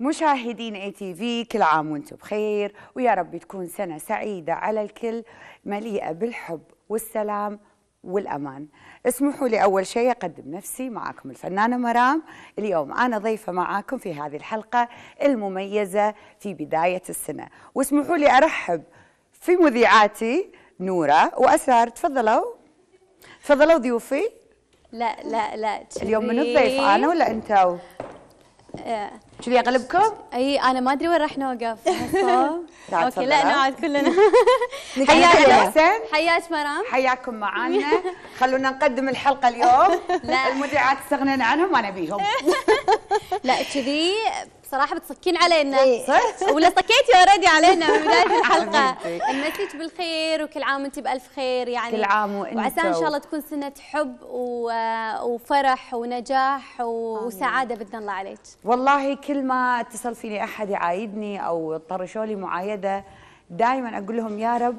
مشاهدين اي تي في كل عام وانتم بخير ويا رب تكون سنه سعيده على الكل مليئه بالحب والسلام والامان. اسمحوا لي اول شيء اقدم نفسي معاكم الفنانه مرام، اليوم انا ضيفه معاكم في هذه الحلقه المميزه في بدايه السنه، واسمحوا لي ارحب في مذيعاتي نوره واسرار تفضلوا تفضلوا ضيوفي. لا لا لا اليوم من الضيف انا ولا انتوا؟ آه، كذي اغلبكم؟ اي انا ما ادري وين راح نوقف اوكي لا نقعد كلنا حياك حسين حياك مرام حياكم معانا خلونا نقدم الحلقه اليوم لا المذيعات استغنينا عنهم وانا بيهم لا كذي صراحه بتسكين علينا صح إيه. ولا سكيتي اوريدي علينا من بدايه الحلقه نمسيك بالخير وكل عام وانت بالف خير يعني كل عام وانت وعسى ان شاء الله تكون سنه حب و... وفرح ونجاح و... وسعاده باذن الله عليك والله كل ما اتصل فيني احد يعايدني او طرشوا لي معايده دائما اقول لهم يا رب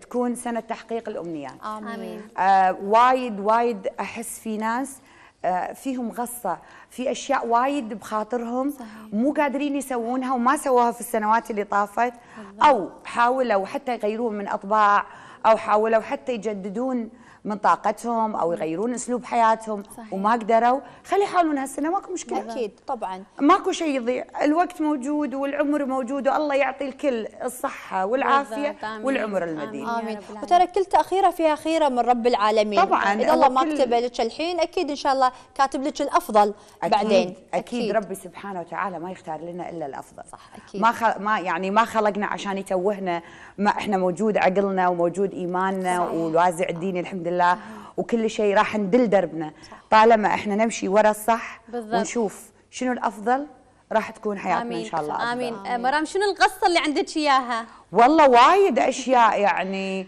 تكون سنه تحقيق الامنيات امين آه وايد وايد احس في ناس آه، فيهم غصه في اشياء وايد بخاطرهم صحيح. مو قادرين يسوونها وما سووها في السنوات اللي طافت بالضبط. او حاولوا حتى يغيرون من اطباع او حاولوا حتى يجددون من طاقتهم او يغيرون اسلوب حياتهم صحيح. وما قدروا خلي يحاولون هالسنه ماكو مشكله اكيد طبعا ماكو شيء يضيع الوقت موجود والعمر موجود والله يعطي الكل الصحه والعافيه والعمر المدين امين وترى كل تاخيره فيها خيره من رب العالمين طبعا اذا الله ما كتب لك الحين اكيد ان شاء الله كاتب لك الافضل أكيد بعدين أكيد, اكيد ربي سبحانه وتعالى ما يختار لنا الا الافضل صح أكيد. ما خل... ما يعني ما خلقنا عشان يتوهنا ما احنا موجود عقلنا وموجود ايماننا صحيح. والوازع الديني الحمد لله الله وكل شيء راح ندل دربنا صح. طالما احنا نمشي ورا الصح بالضبط. ونشوف شنو الافضل راح تكون حياتنا آمين. ان شاء الله أفضل. امين آمين. مرام شنو القصه اللي عندك اياها والله وايد اشياء يعني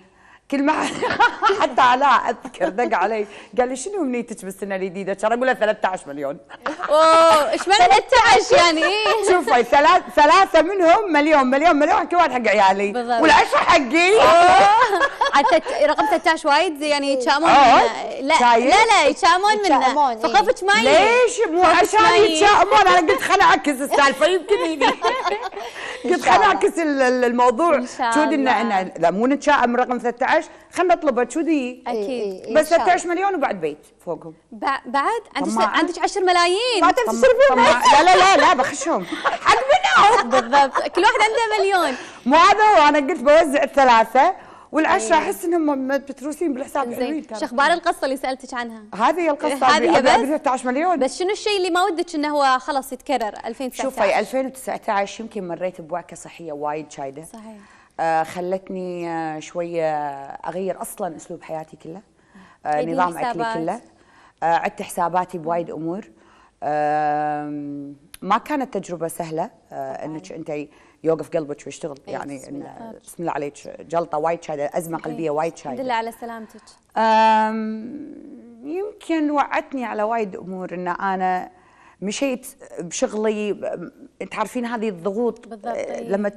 كل ما حتى علاء اذكر دق علي قال لي شنو امنيتك بالسنه الجديده؟ ترى اقول له 13 مليون اوه ايش معنى 13 يعني؟ شوفي ثلاث ثلاثه منهم مليون مليون مليون كل واحد حق عيالي والعشره حقي رقم 13 وايد يعني إيه. يتشامون آه، آه. لا لا لا يتشامون منه إيه. ثقافتك ما ليش مو عشان يتشامون انا قلت خليني اعكس السالفه يمكن قلت خليني اعكس الموضوع شود ان احنا لا مو نتشائم رقم 13 خلينا نطلبه شودي اكيد إيه، بس 13 مليون وبعد بيت فوقهم بعد عندك عندك 10 ملايين ما تصرفون لا لا لا لا بخشهم حق منهم بالضبط كل واحد عنده مليون مو هذا هو انا قلت بوزع الثلاثه والعشرة إيه. احس انهم متروسين بالحساب زين شو اخبار القصه اللي سالتك عنها؟ هذه هي القصه هذه بس 13 مليون بس شنو الشيء اللي ما ودك انه هو خلاص يتكرر 2019 شوفي 2019 يمكن مريت بوعكه صحيه وايد شايده صحيح آه خلتني آه شويه اغير اصلا اسلوب حياتي كله آه إيه، نظام اكلي كله آه، عدت حساباتي بوايد امور ما كانت تجربه سهله آه، انك انت يوقف قلبك ويشتغل إيه، يعني بسم الله, عليك جلطه وايد شايده ازمه إيه. قلبيه وايد شايده الحمد لله على سلامتك يمكن وعدتني على وايد امور ان انا مشيت بشغلي تعرفين هذه الضغوط أه، بالضبط إيه. لما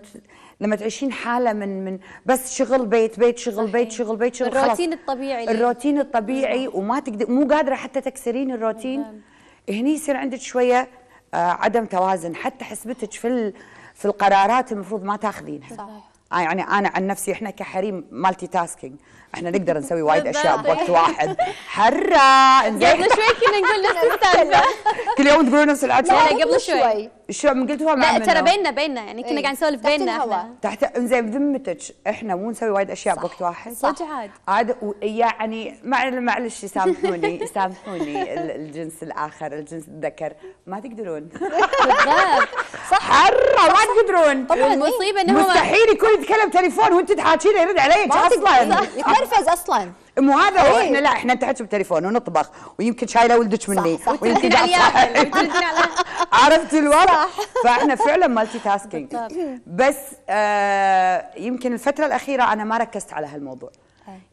لما تعيشين حاله من من بس شغل بيت بيت شغل صحيح. بيت شغل بيت شغل الروتين خلاص. الطبيعي الروتين الطبيعي بالضبط. وما تقدر مو قادره حتى تكسرين الروتين بالضبط. هني يصير عندك شويه أه، عدم توازن حتى حسبتك في في القرارات المفروض ما تاخذينها صحيح آه، يعني انا عن نفسي احنا كحريم مالتي تاسكينج احنا نقدر نسوي وايد اشياء بوقت واحد حرة انزين قبل شوي كنا نقول نفس السالفه كل يوم تقولون نفس العدس لا قبل شوي شو من قلتوها لا ترى بيننا بيننا يعني كنا إيه. قاعد نسولف بيننا احنا تحت انزين بذمتك احنا مو نسوي وايد اشياء بوقت واحد صح عاد عاد يعني معلش سامحوني سامحوني الجنس الاخر الجنس الذكر ما تقدرون صح حرة ما تقدرون طبعا المصيبه إيه. انه مستحيل يكون يتكلم تليفون وانت تحاكينه يرد عليك اصلا تنرفز اصلا مو هذا هو إيه. احنا لا احنا نتحكي بالتليفون ونطبخ ويمكن شايله ولدك مني ويمكن عرفت الوضع فاحنا فعلا مالتي تاسكينج بس آه، يمكن الفتره الاخيره انا ما ركزت على هالموضوع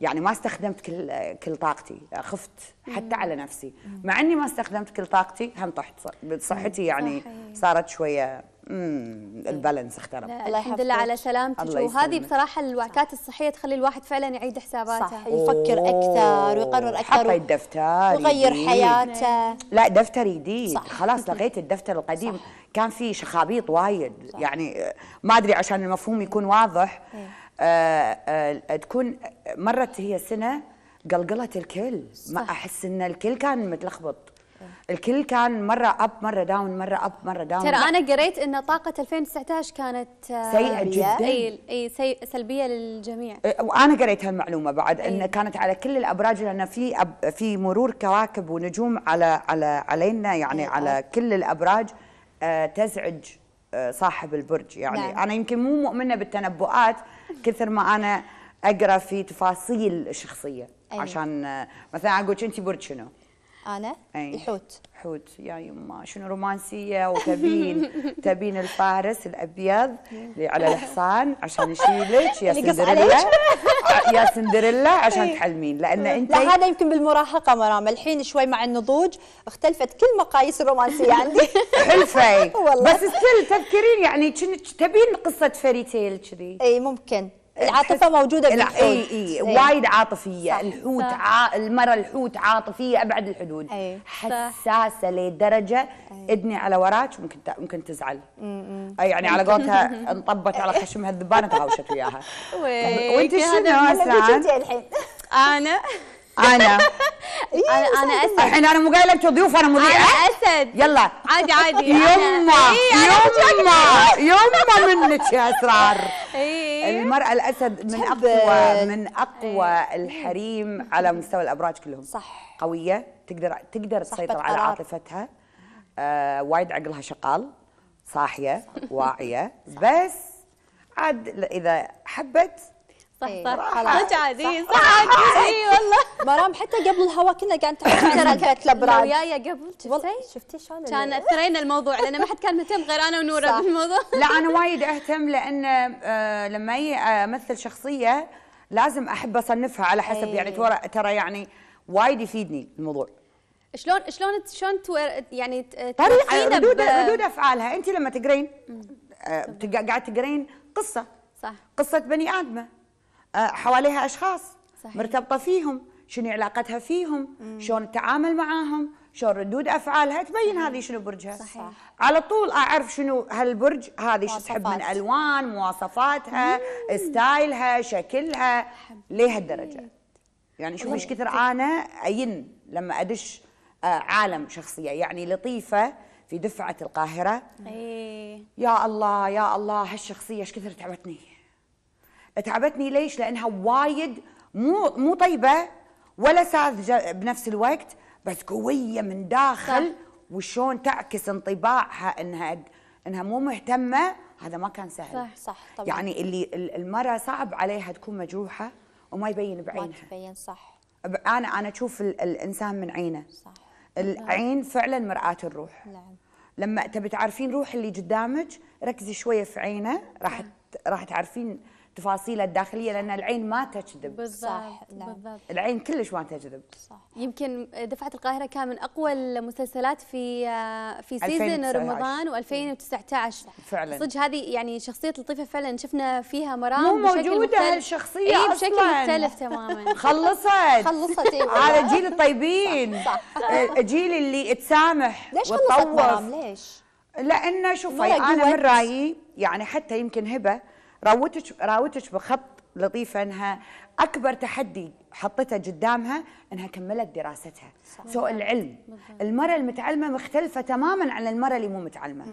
يعني ما استخدمت كل كل طاقتي خفت حتى على نفسي مع اني ما استخدمت كل طاقتي هم طحت صحتي يعني صارت شويه إيه. البالانس اخترب الله الحمد لله على سلامتك وهذه بصراحه الوعكات الصحيه تخلي الواحد فعلا يعيد حساباته يفكر ويفكر اكثر ويقرر اكثر حطيت دفتر يغير يديد. حياته لا دفتر جديد خلاص لقيت الدفتر القديم صح. كان في شخابيط وايد صح. يعني ما ادري عشان المفهوم يكون واضح إيه. آه آه تكون مرت هي سنه قلقلت الكل صح. ما احس ان الكل كان متلخبط الكل كان مره اب مره داون مره اب مره داون ترى انا قريت ان طاقه 2019 كانت آه، سيئه جدا اي اي سي... سلبيه للجميع إيه، وانا قريت هالمعلومه بعد أي. كانت على كل الابراج لان في أب... في مرور كواكب ونجوم على على علينا يعني أي. على كل الابراج آه، تزعج آه، صاحب البرج يعني نعم. انا يمكن مو مؤمنه بالتنبؤات كثر ما انا اقرا في تفاصيل الشخصيه أيه. عشان مثلا اقول انت برج شنو انا أي. الحوت حوت يا يما شنو رومانسيه وتبين تبين الفارس الابيض إيه. اللي على الحصان عشان يشيلك يا سندريلا آه، يا سندريلا عشان إيه. تحلمين لان انت لا هذا يمكن بالمراهقه مرام الحين شوي مع النضوج اختلفت كل مقاييس الرومانسيه عندي حلفي بس ستيل تذكرين يعني تبين قصه فيري تيل كذي اي ممكن العاطفه موجوده بالحوت اي اي إيه. وايد عاطفيه صح. الحوت صح. ع... المره الحوت عاطفيه ابعد الحدود أي. حساسه لدرجه ادني إيه. على وراك ممكن ت... ممكن تزعل أي آه، يعني على قولتها انطبت على خشمها الذبانه تهاوشت وياها وانت شنو انا إيه، انا انا انا اسد الحين انا مو قايله لكم ضيوف انا مذيعه انا اسد يلا عادي عادي يما إيه، يما يما منك يا اسرار إيه، المراه الاسد من اقوى من اقوى الحريم على مستوى الابراج كلهم صح قويه تقدر تقدر تسيطر على عاطفتها آه، وايد عقلها شقال صاحيه واعيه بس عاد اذا حبت إيه، صح صح خلاص صح عزيز صح اي والله مرام حتى قبل الهواء كنا قاعد نتحكي ترى كانت الابراج وياي قبل شفتي شفتي شلون كان اثرينا الموضوع لان ما حد كان مهتم غير انا ونوره بالموضوع لا انا وايد اهتم لان آه، لما آه، امثل شخصيه لازم احب اصنفها على حسب يعني إيه. ترى يعني وايد يفيدني الموضوع شلون شلون شلون يعني طريقه ردود ردود افعالها انت لما تقرين آه، قاعد تقرين قصه صح قصه بني ادمه آه، حواليها اشخاص صحيح. مرتبطه فيهم شنو علاقتها فيهم شلون تتعامل معاهم شلون ردود افعالها تبين هذه شنو برجها صحيح. على طول اعرف شنو هالبرج هذه شو تحب من الوان مواصفاتها مم. ستايلها شكلها لهالدرجه يعني شوف ايش كثر انا اين لما ادش آه، عالم شخصيه يعني لطيفه في دفعه القاهره ايه يا الله يا الله هالشخصيه ايش كثر تعبتني تعبتني ليش لانها وايد مو مو طيبه ولا ساذجه بنفس الوقت بس قويه من داخل وشون تعكس انطباعها انها انها مو مهتمه هذا ما كان سهل صح صح طبعا يعني اللي المراه صعب عليها تكون مجروحه وما يبين بعينها ما تبين صح انا انا اشوف الانسان من عينه صح العين فعلا مرآة الروح نعم لما تبي تعرفين روح اللي قدامك ركزي شويه في عينه راح نعم. راح تعرفين تفاصيله الداخليه لان العين ما تجذب بالضبط صح نعم. بالضبط العين كلش ما تجذب صح يمكن دفعه القاهره كان من اقوى المسلسلات في في سيزون رمضان و2019 فعلا صدق هذه يعني شخصيه لطيفه فعلا شفنا فيها مرام مو موجوده هالشخصيه اي بشكل أصلاً. مختلف تماما خلصت خلصت إيه على جيل الطيبين صح. آه، جيل اللي تسامح ليش خلصت مرام ليش؟ لانه شوفي انا من رايي يعني حتى يمكن هبه راوتك راوتك بخط لطيفه انها اكبر تحدي حطته قدامها انها كملت دراستها سوء العلم بالضبط. المراه المتعلمه مختلفه تماما عن المراه اللي مو متعلمه مم.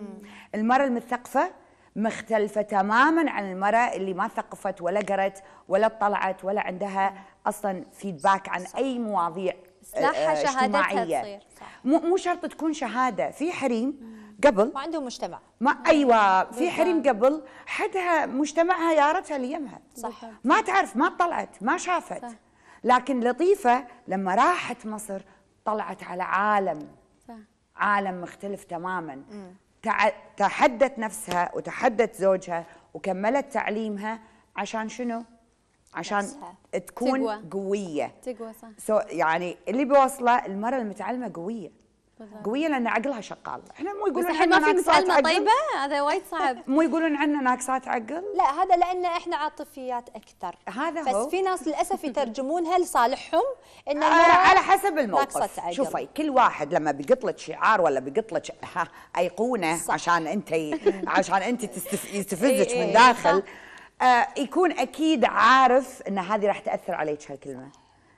المراه المثقفه مختلفه تماما عن المراه اللي ما ثقفت ولا قرت ولا اطلعت ولا عندها مم. اصلا فيدباك عن صح. اي مواضيع آه، اجتماعيه مو مو شرط تكون شهاده في حريم مم. قبل ما عندهم مجتمع ما ايوه في حريم قبل حدها مجتمعها يارتها ليمها صح ما تعرف ما طلعت ما شافت صح. لكن لطيفه لما راحت مصر طلعت على عالم صح. عالم مختلف تماما تحدت نفسها وتحدت زوجها وكملت تعليمها عشان شنو؟ عشان نفسها. تكون تقوى. قويه تقوى صح so يعني اللي بوصله المراه المتعلمه قويه قويه لان عقلها شغال احنا مو يقولون عنا ما في مسالمه طيبه هذا وايد صعب مو يقولون عنا ناقصات عقل لا هذا لان احنا عاطفيات اكثر هذا بس هو بس في ناس للاسف يترجمونها لصالحهم ان آه على حسب الموقف شوفي كل واحد لما بيقط لك شعار ولا بيقط لك ايقونه صح. عشان انت عشان انت يستفزك إيه، من إيه، داخل آه يكون اكيد عارف ان هذه راح تاثر عليك هالكلمه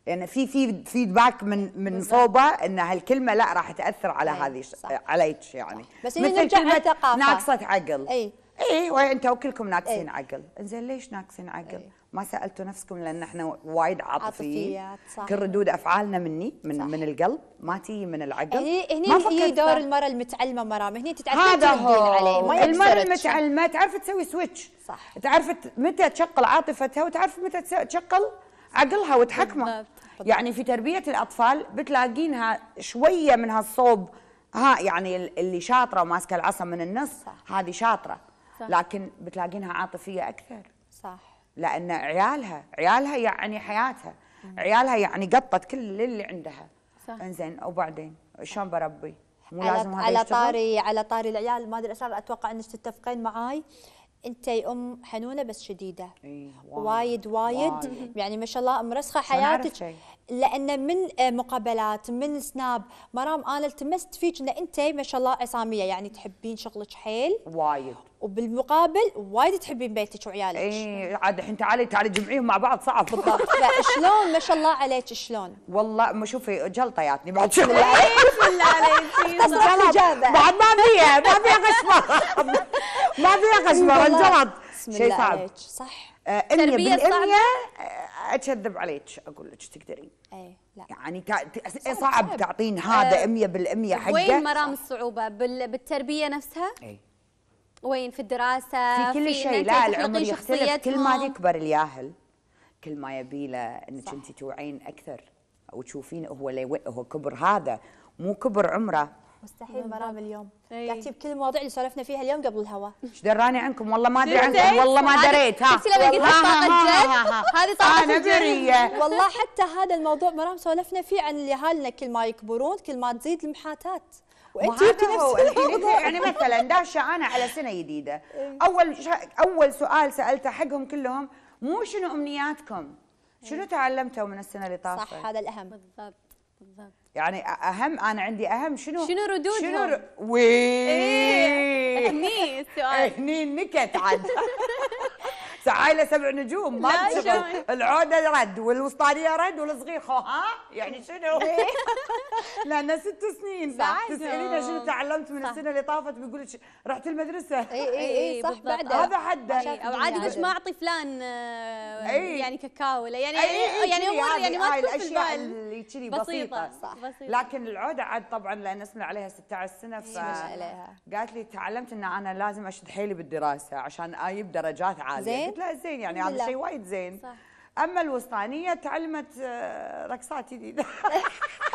يعني في في فيدباك من من صوبه ان هالكلمه لا راح تاثر على إيه، هذه عليك يعني بس مثل كلمه ناقصه عقل اي اي وانتوا كلكم ناقصين إيه. عقل انزين ليش ناقصين عقل أي. ما سالتوا نفسكم لان احنا وايد عاطفيين عاطفيات كل ردود افعالنا مني من صح. من القلب ما تيجي من العقل إيه، هني ما هي دور المراه المتعلمه مرام هني تتعلم هذا هو عليه المراه المتعلمه تعرف تسوي سويتش صح تعرف متى تشقل عاطفتها وتعرف متى تشقل عقلها وتحكمه يعني في تربيه الاطفال بتلاقينها شويه من هالصوب ها يعني اللي شاطره وماسكه العصا من النص هذه شاطره صح. لكن بتلاقينها عاطفيه اكثر صح لان عيالها عيالها يعني حياتها مم. عيالها يعني قطت كل اللي عندها صح انزين وبعدين شلون بربي مو على لازم على طاري على طاري العيال ما ادري اتوقع انك تتفقين معاي انت يا ام حنونه بس شديده إيه وايد وايد, وايد. يعني ما شاء الله مرسخه حياتك لان من آه، مقابلات من سناب مرام انا التمست فيك ان انت ما شاء الله عصاميه يعني تحبين شغلك حيل وايد وبالمقابل وايد تحبين بيتك وعيالك اي عاد الحين تعالي تعالي جمعيهم مع بعض صعب بالضبط فشلون ما شاء الله عليك شلون والله ما شوفي جلطه ياتني بعد شغل بالله عليكي بعد ما فيها ما فيها غشمره ما فيها غشمره انزلط شيء صعب صح آه، تربية صعبة آه، اكذب عليك اقول لك تقدرين اي لا يعني إيه، صعب, صعب تعطين هذا 100% آه، حقه وين مرام الصعوبه بالتربيه نفسها؟ اي وين في الدراسه في كل شيء لا العمر يختلف كل ما يكبر الياهل كل ما يبي له انك انت توعين اكثر وتشوفين هو هو كبر هذا مو كبر عمره مستحيل مرام اليوم قاعد تجيب كل المواضيع اللي سولفنا فيها اليوم قبل الهواء ايش دراني عنكم والله ما ادري عنكم والله ما دريت ها هذه طاقه نظريه والله حتى هذا الموضوع مرام سولفنا فيه عن اللي كل ما يكبرون كل ما تزيد المحاتات وانت جبتي نفس يعني مثلا داشه انا على سنه جديده اول اول سؤال سالته حقهم كلهم مو شنو امنياتكم شنو تعلمتوا من السنه اللي طافت صح هذا الاهم بالضبط بالضبط يعني اهم انا عندي اهم شنو شنو ردودهم شنو ر... إيه. وي هني السؤال هني النكت عاد سعايله سبع نجوم ما العوده رد والوسطانيه رد والصغير خو ها يعني شنو؟ إيه. لانه ست سنين تسالينا شنو تعلمت من السنه اللي طافت بيقول لك رحت المدرسه اي اي اي إيه، صح بعد هذا حده إيه، عادي ليش ما اعطي فلان آه، يعني كاكاو ولا يعني يعني امور يعني ما تكون الاشياء اللي كذي بسيطه صح لكن العوده عاد طبعا لان اسمع عليها 16 سنه ف قالت لي تعلمت ان انا لازم اشد حيلي بالدراسه عشان اجيب درجات عاليه زين لا زين يعني هذا شيء وايد زين صح. اما الوسطانيه تعلمت آه، رقصات جديده حق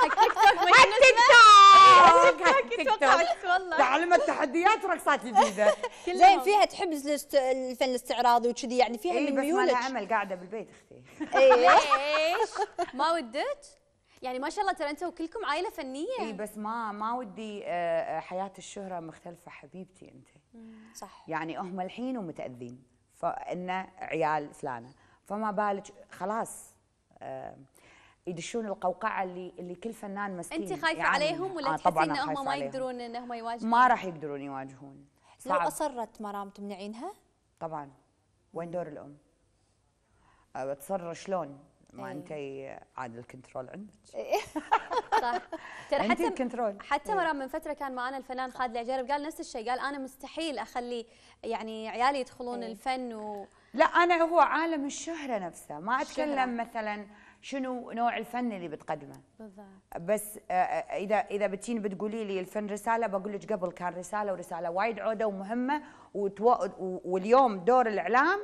تيك توك حق تيك توك تعلمت تحديات ورقصات جديده زين فيها تحب الفن الاستعراضي وكذي يعني فيها إيه، من ميولك بس ما لها عمل قاعده بالبيت اختي ليش؟ ما ودك؟ يعني ما شاء الله ترى انتم كلكم عائله فنيه اي بس ما ما ودي آه، آه، حياه الشهره مختلفه حبيبتي انت صح يعني هم الحين ومتاذين فإن عيال فلانة فما بالك خلاص آه، يدشون القوقعه اللي اللي كل فنان مسكين انت خايفه يعني عليهم ولا آه تحسين ان هم ما يقدرون أنهم يواجهون؟ ما راح يقدرون يواجهون لو اصرت مرام تمنعينها؟ طبعا وين دور الام؟ بتصر آه، شلون؟ ما إيه. انت عاد الكنترول عندك إيه. صح ترى حتى الكنترول حتى إيه. مره من فتره كان معنا الفنان خالد العجرب قال نفس الشيء قال انا مستحيل اخلي يعني عيالي يدخلون الفن و لا انا هو عالم الشهره نفسه ما اتكلم مثلا شنو نوع الفن اللي بتقدمه بالضبط بس آه، آه، اذا اذا بتين بتقولي لي الفن رساله بقول لك قبل كان رساله ورساله وايد عوده ومهمه واليوم دور الاعلام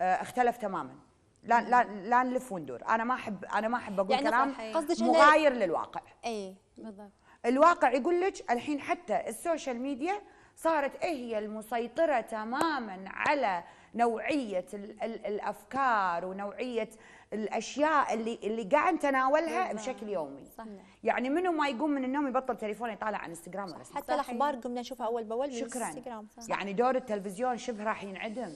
آه، اختلف تماما لا لا لا نلف وندور انا ما احب انا ما احب اقول يعني كلام إيه. قصدك مغاير للواقع اي بالضبط الواقع يقول لك الحين حتى السوشيال ميديا صارت ايه هي المسيطره تماما على نوعيه الـ الـ الافكار ونوعيه الاشياء اللي اللي قاعد نتناولها بشكل يومي صحيح. يعني منو ما يقوم من النوم يبطل تليفونه يطالع على انستغرام ولا حتى الاخبار قمنا نشوفها اول باول من شكرا يعني دور التلفزيون شبه راح ينعدم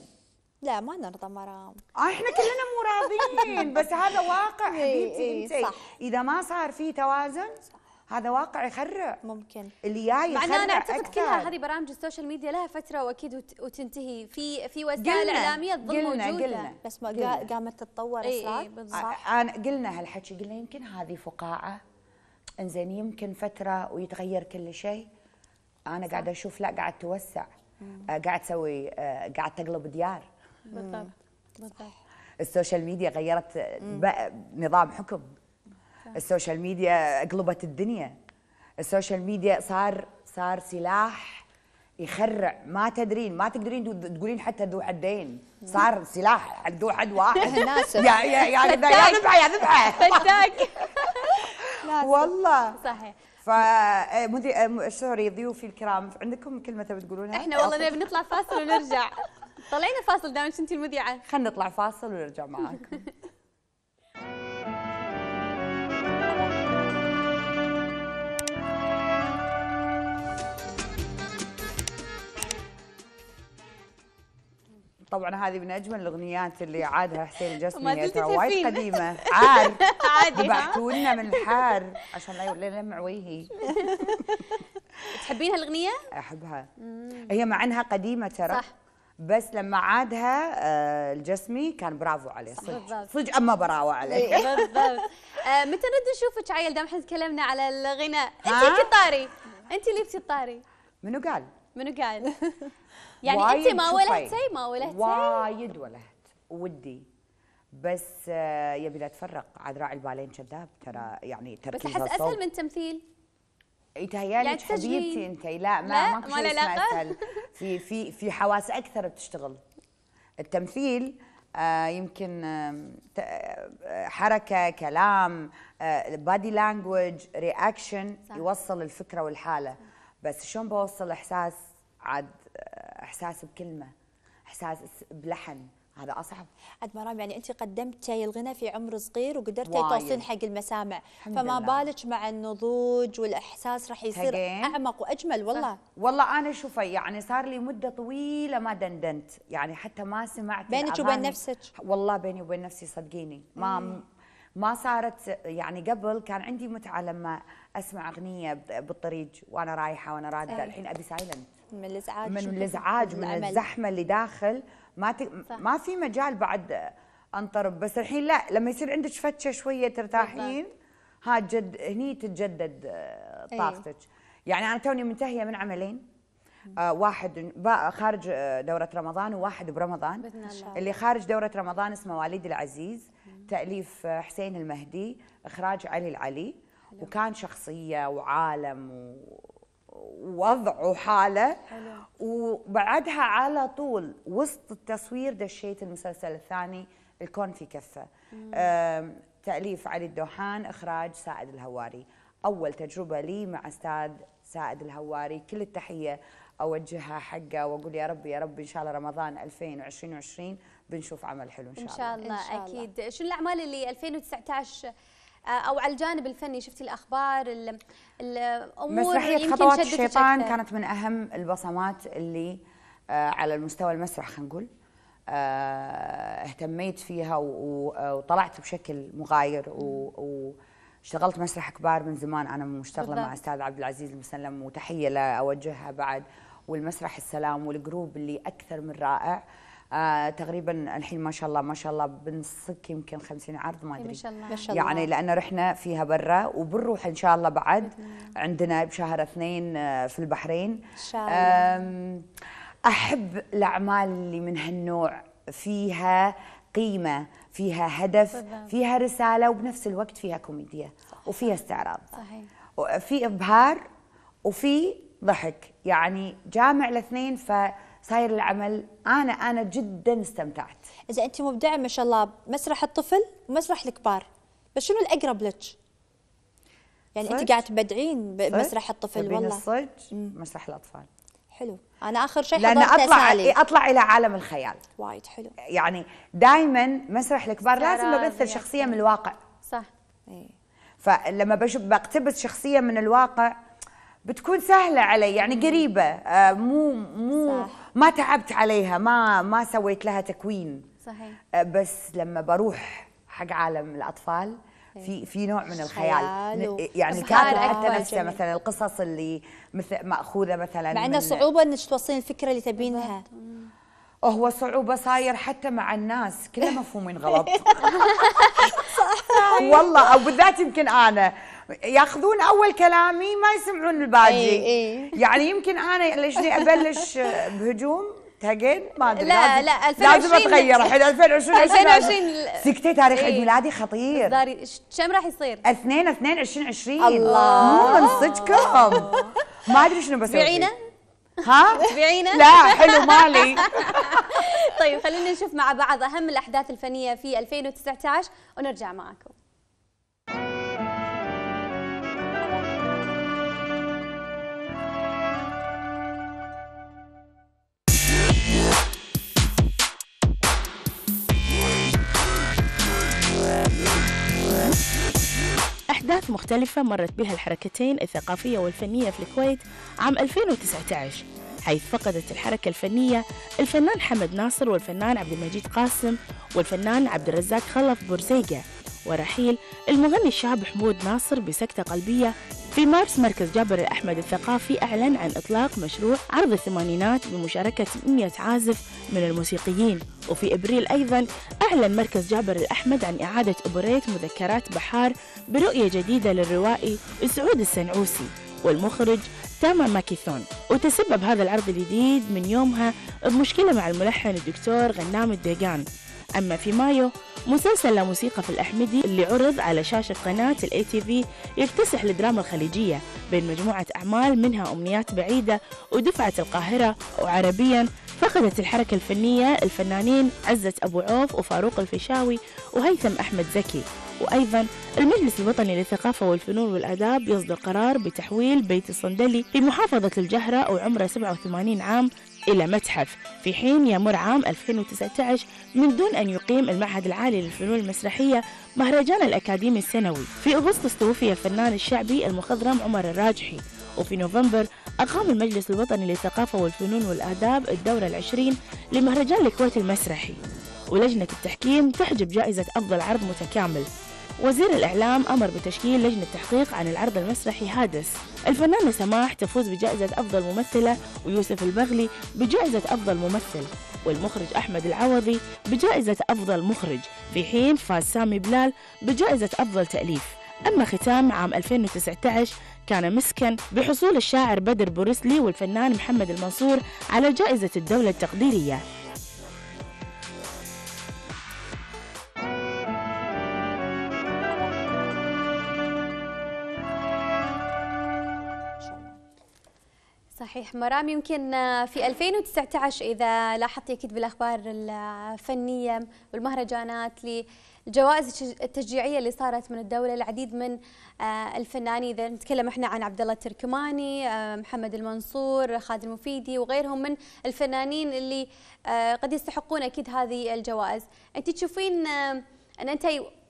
لا ما نرضى مرام آه، احنا كلنا مو راضيين بس هذا واقع إيه، حبيبتي إيه، انت صح. اذا ما صار في توازن صح. هذا واقع يخرع ممكن اللي جاي يخرع انا اعتقد كلها هذه برامج السوشيال ميديا لها فتره واكيد وتنتهي في في وسائل اعلاميه تظل موجوده قلنا بس ما قلنا قامت تتطور إيه، اسرار صح آه، آه، انا قلنا هالحكي قلنا يمكن هذه فقاعه انزين يمكن فتره ويتغير كل شيء انا قاعده اشوف لا قاعد توسع قاعد تسوي قاعد تقلب ديار بالضبط بالضبط السوشيال ميديا غيرت نظام حكم السوشيال ميديا قلبت الدنيا السوشيال ميديا صار صار سلاح يخرع ما تدرين ما تقدرين تقولين حتى ذو حدين صار سلاح ذو حد واحد يا يا يا ذبحه يا ذبحه فتاك والله صحيح فمدري آه، آه، سوري ضيوفي الكرام عندكم كلمه تبي تقولونها؟ احنا والله نبي نطلع فاصل ونرجع طلعينا فاصل دامك انت المذيعه خلينا نطلع فاصل ونرجع معاكم طبعا هذه من اجمل الاغنيات اللي عادها حسين الجسمي وايد قديمه عار عادي بعثوا لنا من الحار عشان لا يلمع وجهي تحبين هالاغنيه؟ احبها هي مع انها قديمه ترى صح بس لما عادها آه، الجسمي كان برافو عليه صدق صدق اما براوه عليه إيه، بالضبط آه، متى نبدا نشوفك عيل دام احنا تكلمنا على الغناء انت الطاري انت اللي الطاري منو قال؟ منو قال؟ يعني انت ما ولهتي ما ولهتي وايد ولهت ودي بس آه، يبي لا تفرق عاد راعي البالين كذاب ترى يعني تركيزها بس احس اسهل من تمثيل يتهيألي حبيبتي انت لا ما لا ما شيء اسمه اسهل في في في حواس اكثر بتشتغل التمثيل آه يمكن آه حركه كلام بادي لانجوج رياكشن يوصل الفكره والحاله بس شلون بوصل احساس عاد آه، احساس بكلمه احساس بلحن هذا اصعب عاد مرام يعني انت قدمتي الغنى في عمر صغير وقدرتي توصلين حق المسامع فما بالك مع النضوج والاحساس راح يصير هجين. اعمق واجمل والله والله انا شوفي يعني صار لي مده طويله ما دندنت يعني حتى ما سمعت بينك وبين نفسك والله بيني وبين نفسي صدقيني ما مم. ما صارت يعني قبل كان عندي متعه لما اسمع اغنيه بالطريق وانا رايحه وانا راده الحين ابي سايلنت من الازعاج من الازعاج من, من الزحمه اللي داخل ما ت... ما في مجال بعد انطرب بس الحين لا لما يصير عندك فتشه شويه ترتاحين ها جد هني تتجدد آه، أيوه. طاقتك يعني انا توني منتهيه من عملين آه واحد خارج آه، دورة رمضان وواحد برمضان بإذن الله. اللي خارج دورة رمضان اسمه والدي العزيز مم. تأليف آه، حسين المهدي إخراج علي العلي حلو. وكان شخصية وعالم و... وضع وحاله وبعدها على طول وسط التصوير دشيت المسلسل الثاني الكون في كفه تاليف علي الدوحان اخراج سائد الهواري اول تجربه لي مع استاذ سائد الهواري كل التحيه اوجهها حقه واقول يا رب يا رب ان شاء الله رمضان 2022 بنشوف عمل حلو ان شاء الله ان شاء الله, إن شاء الله. اكيد شو الاعمال اللي 2019 آه، او على الجانب الفني شفتي الاخبار الامور مسرحيه خطوات الشيطان كانت من اهم البصمات اللي آه، على المستوى المسرح خلينا نقول آه، اهتميت فيها وطلعت بشكل مغاير واشتغلت مسرح كبار من زمان انا مشتغله مع استاذ عبد العزيز المسلم وتحيه اوجهها بعد والمسرح السلام والجروب اللي اكثر من رائع آه تقريبا الحين ما شاء الله ما شاء الله بنصك يمكن 50 عرض ما إيه، ادري ما شاء يعني الله يعني لان رحنا فيها برا وبنروح ان شاء الله بعد عندنا بشهر اثنين آه، في البحرين ان شاء الله احب الاعمال اللي من هالنوع فيها قيمه فيها هدف فيها رساله وبنفس الوقت فيها كوميديا صح. وفيها استعراض صحيح وفي ابهار وفي ضحك يعني جامع الاثنين ف صاير العمل انا انا جدا استمتعت اذا انت مبدعه ما شاء الله مسرح الطفل ومسرح الكبار بس شنو الاقرب لك يعني صج. انت قاعده تبدعين بمسرح الطفل والله الصج مسرح الاطفال حلو انا اخر شيء لان اطلع تسالي. اطلع الى عالم الخيال وايد حلو يعني دائما مسرح الكبار لازم امثل شخصيه من الواقع صح اي فلما بقتبس شخصيه من الواقع بتكون سهله علي يعني قريبه آه، مو مو صح. ما تعبت عليها ما ما سويت لها تكوين صحيح أه، بس لما بروح حق عالم الاطفال في في نوع من الخيال يعني كاتبه حتى نفسها مثلا القصص اللي مثل ماخوذه مثلا مع انها صعوبه انك توصلين الفكره اللي تبينها هو صعوبة صاير حتى مع الناس كله مفهومين غلط والله أو بالذات يمكن أنا ياخذون اول كلامي ما يسمعون الباقي اي اي يعني يمكن انا ليش ابلش آه، بهجوم تقل ما ادري لا لا 2020 لازم اتغير الحين 2020 2020 سكتي تاريخ عيد ميلادي خطير داري كم راح يصير؟ 2 2 2020 الله مو من صدقكم ما ادري شنو بسوي تبيعينا؟ ها؟ تبيعينا؟ لا حلو مالي طيب خلينا نشوف مع بعض اهم الاحداث الفنيه في 2019 ونرجع معاكم أحداث مختلفة مرت بها الحركتين الثقافية والفنية في الكويت عام 2019 حيث فقدت الحركة الفنية الفنان حمد ناصر والفنان عبد المجيد قاسم والفنان عبد الرزاق خلف بورزيقة ورحيل المغني الشاب حمود ناصر بسكتة قلبية في مارس مركز جابر الأحمد الثقافي أعلن عن إطلاق مشروع عرض الثمانينات بمشاركة 100 عازف من الموسيقيين وفي إبريل أيضا أعلن مركز جابر الأحمد عن إعادة أوبريت مذكرات بحار برؤية جديدة للروائي سعود السنعوسي والمخرج تاما ماكيثون وتسبب هذا العرض الجديد من يومها بمشكلة مع الملحن الدكتور غنام الديقان أما في مايو مسلسل لا موسيقى في الأحمدي اللي عرض على شاشة قناة الاي تي في يكتسح الدراما الخليجية بين مجموعة أعمال منها أمنيات بعيدة ودفعة القاهرة وعربيا فقدت الحركة الفنية الفنانين عزة أبو عوف وفاروق الفيشاوي وهيثم أحمد زكي وأيضا المجلس الوطني للثقافة والفنون والآداب يصدر قرار بتحويل بيت الصندلي في محافظة الجهرة وعمره 87 عام إلى متحف في حين يمر عام 2019 من دون أن يقيم المعهد العالي للفنون المسرحية مهرجان الأكاديمي السنوي في أغسطس توفي الفنان الشعبي المخضرم عمر الراجحي وفي نوفمبر أقام المجلس الوطني للثقافة والفنون والآداب الدورة العشرين لمهرجان الكويت المسرحي ولجنة التحكيم تحجب جائزة أفضل عرض متكامل وزير الإعلام أمر بتشكيل لجنة تحقيق عن العرض المسرحي هادس الفنانة سماح تفوز بجائزة أفضل ممثلة ويوسف البغلي بجائزة أفضل ممثل والمخرج أحمد العوضي بجائزة أفضل مخرج في حين فاز سامي بلال بجائزة أفضل تأليف أما ختام عام 2019 كان مسكن بحصول الشاعر بدر بورسلي والفنان محمد المنصور على جائزة الدولة التقديرية صحيح مرام يمكن في 2019 إذا لاحظتي أكيد بالأخبار الفنية والمهرجانات للجوائز التشجيعية اللي صارت من الدولة العديد من آه، الفنانين إذا نتكلم إحنا عن عبد الله التركماني آه، محمد المنصور خالد المفيدي وغيرهم من الفنانين اللي آه، قد يستحقون أكيد هذه الجوائز أنت تشوفين أن أنت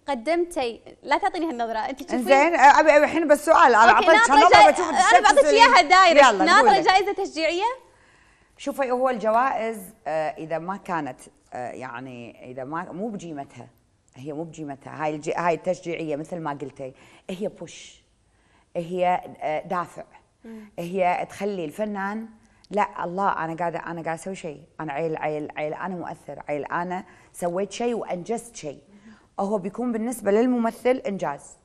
قدمتي لا تعطيني هالنظره انت تشوفين زين ابي الحين بس سؤال انا اعطيتك هالنظره بشوف انا بعطيك اياها دايركت ناطره جائزه تشجيعيه شوفي هو الجوائز آه، اذا ما كانت آه، يعني اذا ما مو بجيمتها هي مو بجيمتها هاي الج... هاي التشجيعيه مثل ما قلتي هي بوش هي آه، دافع هي تخلي الفنان لا الله انا قاعده انا قاعده اسوي شيء انا عيل عيل عيل انا مؤثر عيل انا سويت شيء وانجزت شيء هو بيكون بالنسبة للممثل إنجاز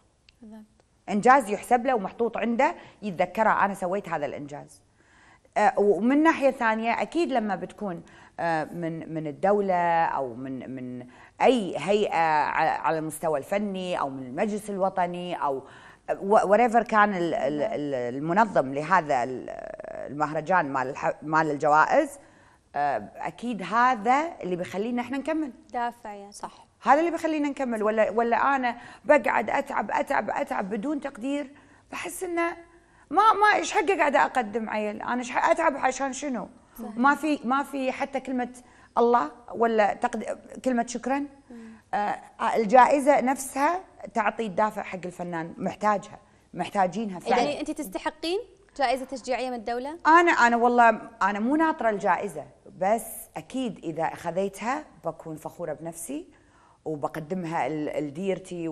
إنجاز يحسب له ومحطوط عنده يتذكرها أنا سويت هذا الإنجاز آه، ومن ناحية ثانية أكيد لما بتكون آه، من من الدولة أو من من أي هيئة على المستوى الفني أو من المجلس الوطني أو آه، وريفر كان المنظم لهذا المهرجان مال مال الجوائز اكيد هذا اللي بيخلينا احنا نكمل دافع يعني صح هذا اللي بخلينا نكمل ولا ولا انا بقعد اتعب اتعب اتعب بدون تقدير بحس انه ما ما ايش حقي قاعده اقدم عيل انا ايش اتعب عشان شنو؟ صحيح. ما في ما في حتى كلمه الله ولا تقد... كلمه شكرا آه الجائزه نفسها تعطي الدافع حق الفنان محتاجها محتاجينها فعلا يعني انت تستحقين جائزه تشجيعيه من الدوله؟ انا انا والله انا مو ناطره الجائزه بس اكيد اذا اخذيتها بكون فخوره بنفسي وبقدمها لديرتي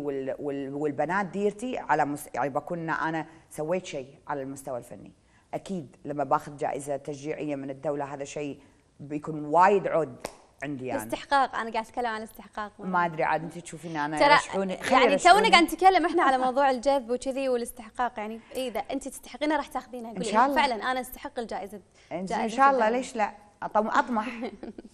والبنات ديرتي على مس... يعني بكون انا سويت شيء على المستوى الفني اكيد لما باخذ جائزه تشجيعيه من الدوله هذا شيء بيكون وايد عود عندي يعني استحقاق انا قاعد اتكلم عن استحقاق ما ادري عاد انت تشوفين انا ترى يعني تونا قاعد نتكلم احنا على موضوع الجذب وكذي والاستحقاق يعني اذا إيه انت تستحقينها راح تاخذينها قولي فعلا انا استحق الجائزه ان شاء الله ليش لا أطمح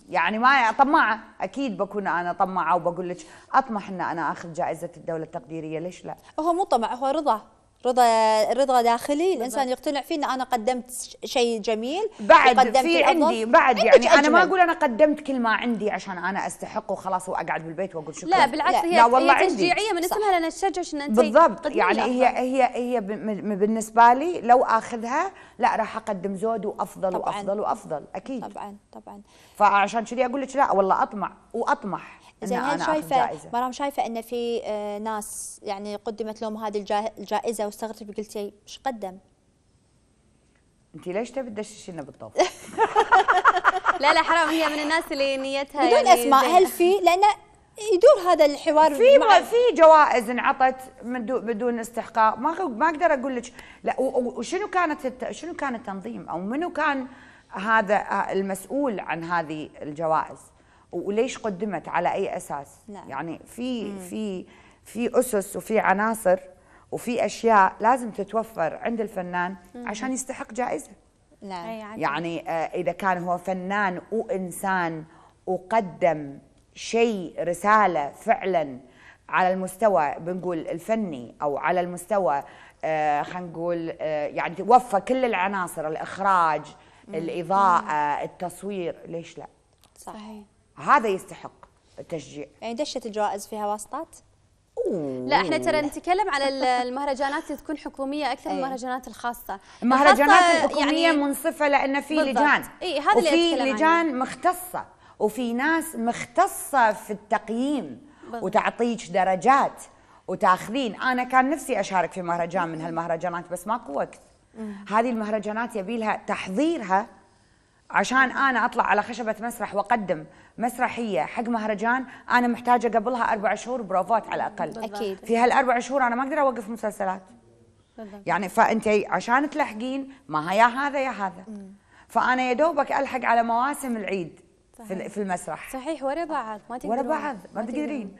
يعني ما طماعة أكيد بكون أنا طماعة وبقول لك أطمح أن أنا أخذ جائزة الدولة التقديرية ليش لا؟ هو مو طمع هو رضا رضا رضا داخلي الانسان يقتنع فيه ان انا قدمت شيء جميل بعد في عندي بعد يعني انا ما اقول انا قدمت كل ما عندي عشان انا استحق وخلاص واقعد بالبيت واقول شكرا لا بالعكس هي, لا والله هي تشجيعيه من اسمها لان تشجعش ان انت بالضبط يعني هي هي هي بالنسبه لي لو اخذها لا راح اقدم زود وافضل طبعاً وافضل وافضل اكيد طبعا طبعا فعشان كذي اقول لك لا والله اطمع واطمح زين هل شايفه مرام شايفه ان في آه، ناس يعني قدمت لهم هذه الجائزه واستغربتي قلتي يعني ايش قدم انت ليش تبي تدششينا بالضبط لا لا حرام هي من الناس اللي نيتها بدون يعني اسماء هل في لان يدور هذا الحوار في مع... في جوائز انعطت بدون استحقاق ما ما اقدر اقول لك لا وشنو كانت الت... شنو كان التنظيم او منو كان هذا آه، المسؤول عن هذه الجوائز وليش قدمت على اي اساس لا. نعم. يعني في في في اسس وفي عناصر وفي اشياء لازم تتوفر عند الفنان عشان يستحق جائزه نعم يعني آه، اذا كان هو فنان وانسان وقدم شيء رساله فعلا على المستوى بنقول الفني او على المستوى آه، خلينا نقول آه، يعني وفى كل العناصر الاخراج الاضاءه التصوير ليش لا صحيح هذا يستحق التشجيع يعني دشت الجوائز فيها واسطات لا احنا ترى نتكلم على المهرجانات اللي تكون حكوميه اكثر من إيه. المهرجانات الخاصه المهرجانات الحكوميه يعني منصفه لان في لجان اي هذا اللي وفي لجان مختصه وفي ناس مختصه في التقييم بالضبط. وتعطيك درجات وتاخذين انا كان نفسي اشارك في مهرجان من هالمهرجانات بس ماكو وقت هذه المهرجانات يبي لها تحضيرها عشان انا اطلع على خشبه مسرح واقدم مسرحيه حق مهرجان انا محتاجه قبلها اربع شهور بروفات على الاقل اكيد في هالاربع شهور انا ما اقدر اوقف مسلسلات بالضبط. يعني فانت عشان تلحقين ما يا هذا يا هذا فانا يا دوبك الحق على مواسم العيد صحيح. في المسرح صحيح ورا بعض ما تقدرين ورا بعض ما تقدرين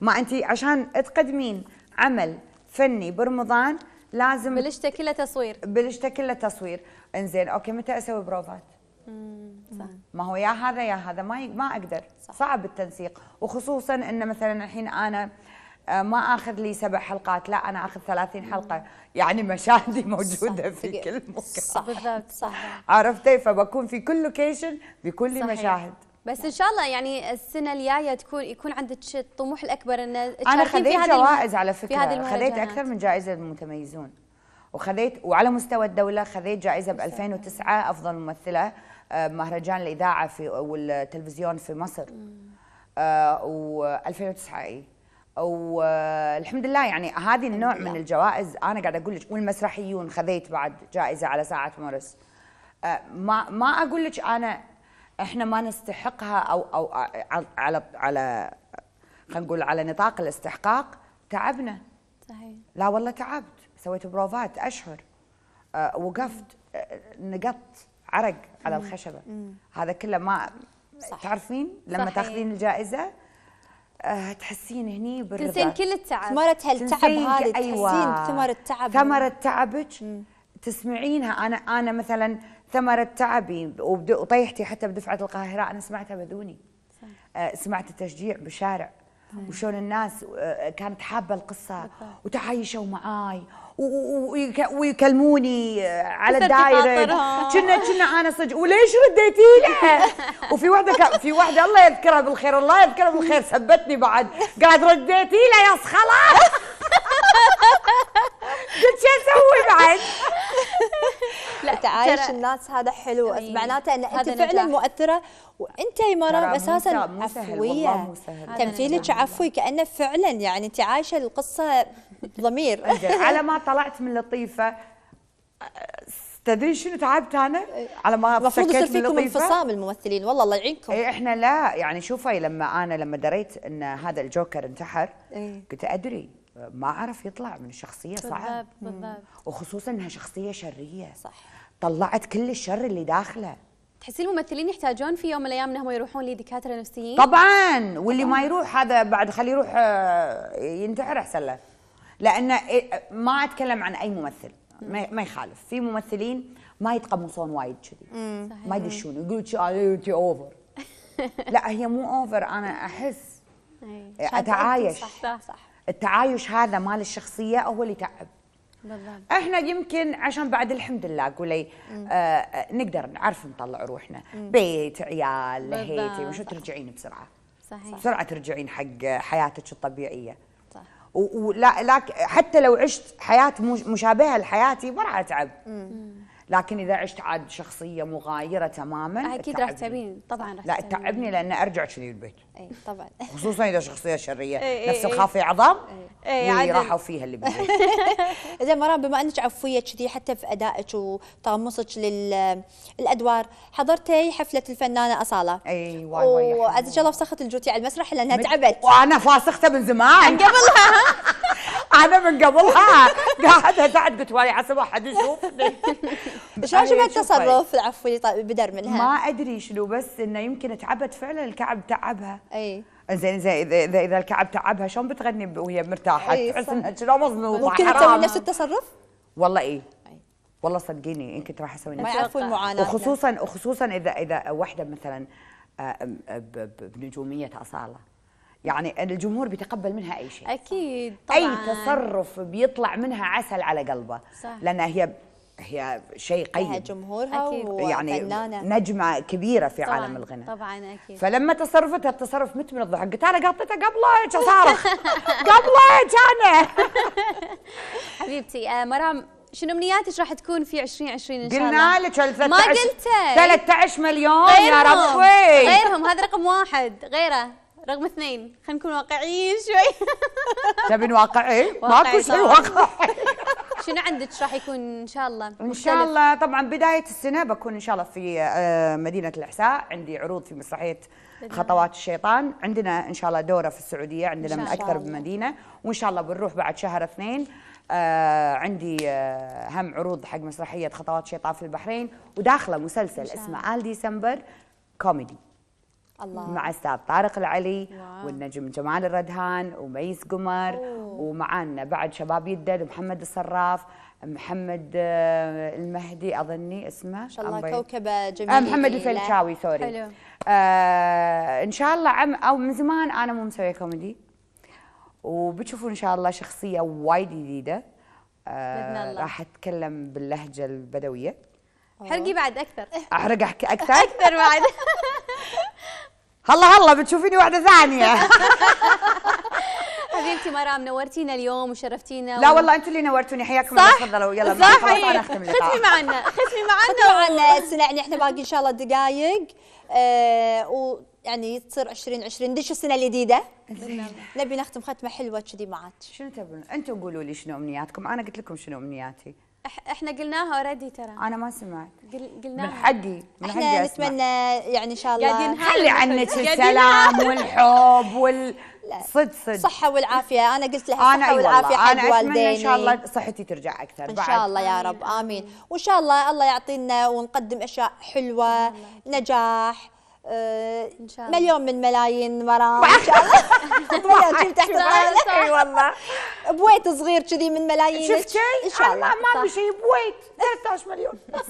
ما انت عشان تقدمين عمل فني برمضان لازم بلشته كله تصوير بلشته كله تصوير انزين اوكي متى اسوي بروفات صح ما هو يا هذا يا هذا ما ما اقدر صح. صعب التنسيق وخصوصا ان مثلا الحين انا آه، ما اخذ لي سبع حلقات لا انا اخذ 30 حلقه يعني مشاهدي موجوده صح. في كل مكان صح بالضبط صح عرفتي فبكون في كل لوكيشن بكل صحيح. مشاهد بس ان شاء الله يعني السنه الجايه تكون يكون عندك الطموح الاكبر ان انا خذيت جوائز على فكره خذيت اكثر من جائزه للمتميزون وخذيت وعلى مستوى الدوله خذيت جائزه ب 2009 افضل ممثله آه، مهرجان الاذاعه في والتلفزيون في مصر آه، و2009 اي والحمد لله يعني هذه النوع من الجوائز انا قاعده اقول لك والمسرحيون خذيت بعد جائزه على ساعه مورس آه، ما ما اقول لك انا احنا ما نستحقها او او على على خلينا نقول على نطاق الاستحقاق تعبنا صحيح لا والله تعبت سويت بروفات اشهر وقفت نقطت عرق على الخشبه هذا كله ما صح. تعرفين لما صحيح. تاخذين الجائزه أه تحسين هني بالرضا تنسين كل التعب ثمرة هالتعب هذه أيوة. تحسين ثمرة تعب ثمرة تعبك تسمعينها انا انا مثلا ثمرة تعبي وطيحتي حتى بدفعة القاهرة انا سمعتها بذوني صح. أه سمعت التشجيع بالشارع إيه. وشون الناس كانت حابه القصه وتعايشوا معاي ويكلموني على الدايركت كنا كنا انا صدق وليش رديتي له؟ وفي وحده في وحده الله يذكرها بالخير الله يذكرها بالخير سبتني بعد قالت رديتي له يا صخله قلت شو اسوي بعد؟ لا تعايش الناس هذا حلو معناته ان انت فعلا نجاح. مؤثره وانت مرام اساسا عفويه تمثيلك عفوي كانه فعلا يعني انت عايشه القصه ضمير على ما طلعت من لطيفه تدرين شنو تعبت انا على ما المفروض يصير فيكم انفصام الممثلين والله الله يعينكم اي احنا لا يعني شوفي إيه، لما انا لما دريت ان هذا الجوكر انتحر إيه؟ كنت ادري ما عرف يطلع من شخصيه صعب بالضبط بالضبط وخصوصا انها شخصيه شريه صح طلعت كل الشر اللي داخله تحسي الممثلين يحتاجون في يوم من الايام انهم يروحون لدكاتره نفسيين؟ طبعا واللي ما يروح هذا بعد خليه يروح آه، ينتحر احسن له. لان ما اتكلم عن اي ممثل ما يخالف، في ممثلين ما يتقمصون وايد كذي ما يدشون يقول انت اوفر لا هي مو اوفر انا احس إيه. اتعايش صح صح التعايش هذا مال الشخصيه هو اللي تعب بالضبط. احنا يمكن عشان بعد الحمد لله قولي آه،, آه نقدر نعرف نطلع روحنا مم. بيت عيال لهيتي وشو ترجعين بسرعه صحيح بسرعه ترجعين حق حياتك الطبيعيه صح ولا حتى لو عشت حياه مشابهه لحياتي ما راح اتعب مم. لكن اذا عشت عاد شخصيه مغايره تماما اكيد راح تعبين طبعا راح لا تعبني لان ارجع كذي البيت اي طبعا خصوصا اذا شخصيه شريه أي إيه، نفس إيه. الخافي عظام اي إيه، اللي راحوا فيها اللي بالبيت زين مرام بما انك عفويه كذي حتى في ادائك وتقمصك للادوار حضرتي حفله الفنانه اصاله اي واي واي وعزك الله فسخت الجوتي على المسرح لانها تعبت وانا فاسخته من زمان قبلها انا من قبلها قاعده قاعد قلت والله عسى ما حد يشوفني شلون التصرف العفوي طيب بدر منها؟ ما ادري شنو بس انه يمكن تعبت فعلا الكعب تعبها اي زين زين اذا اذا, إذا الكعب تعبها شلون بتغني وهي مرتاحه؟ تحس انها شلون مظلومه ممكن تسوي نفس التصرف؟ والله إيه. اي والله صدقيني يمكن راح اسوي نفس ما يعرفون المعاناه وخصوصا وخصوصا اذا اذا واحده مثلا آه، بنجوميه اصاله يعني الجمهور بيتقبل منها اي شيء اكيد طبعا اي تصرف بيطلع منها عسل على قلبه صح. هي هي شيء قيم لها جمهورها أكيد. يعني نجمة كبيرة في طبعًا عالم الغناء طبعا أكيد فلما تصرفتها التصرف مت من الضحك قلت أنا قطتها قبلك أصارخ قبلك أنا حبيبتي آه مرام شنو امنياتك راح تكون في 2020 ان شاء الله؟ قلنا لك 13 ما قلتي 13 مليون يا ربي غيرهم هذا رقم واحد غيره رقم اثنين خلينا نكون واقعيين شوي تبين إيه؟ واقعي؟ ماكو شيء واقعي شنو عندك راح يكون ان شاء الله مختلف. ان شاء الله طبعا بدايه السنه بكون ان شاء الله في آه، مدينه الاحساء عندي عروض في مسرحيه خطوات الشيطان عندنا ان شاء الله دوره في السعوديه عندنا من اكثر من مدينه وان شاء الله بنروح بعد شهر اثنين آه عندي آه هم عروض حق مسرحيه خطوات الشيطان في البحرين وداخله مسلسل اسمه ال ديسمبر كوميدي الله. مع استاذ طارق العلي واو. والنجم جمال الردهان وميس قمر ومعانا بعد شباب يدد محمد الصراف محمد آه، المهدي اظني اسمه ان شاء الله كوكبه آه، جميله محمد الفلشاوي سوري حلو. آه ان شاء الله عم او من زمان انا مو مسويه كوميدي وبتشوفوا ان شاء الله شخصيه وايد جديده آه راح اتكلم باللهجه البدويه حرقي بعد اكثر احرق اكثر اكثر بعد هلا هلا بتشوفيني واحدة ثانية حبيبتي مرام نورتينا اليوم وشرفتينا لا والله انتوا اللي نورتوني حياكم الله تفضلوا يلا صح انا اختم ختمي معنا ختمي معنا معنا يعني احنا باقي ان شاء الله دقائق آه ويعني تصير 2020 ندش السنة الجديدة نبي نختم ختمة حلوة كذي معك شنو تبون انتم قولوا لي شنو امنياتكم انا قلت لكم شنو امنياتي احنا قلناها اوريدي ترى انا ما سمعت قل... قلناها من حقي من احنا حقي نتمنى يعني ان شاء الله خلي عنك السلام والحب وال صدق صدق صحة والعافية أنا قلت لها أنا صحة أيوة والعافية حق أنا والديني إن شاء الله صحتي ترجع أكثر إن شاء الله يا رب آمين وإن شاء الله الله يعطينا ونقدم أشياء حلوة نجاح ان شاء الله مليون من ملايين مرام ان شاء الله تحت اي والله بويت صغير كذي من ملايين شفت شيء ان شاء الله ما في شيء بويت 13 مليون بس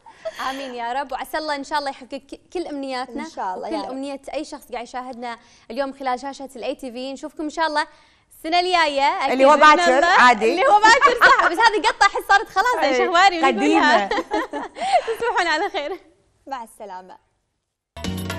امين يا رب وعسى الله ان شاء الله يحقق كل امنياتنا ان شاء الله كل امنيه اي شخص قاعد يشاهدنا اليوم خلال شاشه الاي تي في نشوفكم ان شاء الله السنه الجايه اللي هو باكر عادي اللي هو باكر صح بس هذه قطه احس صارت خلاص يعني شهواري قديمه تصبحون على خير مع السلامه you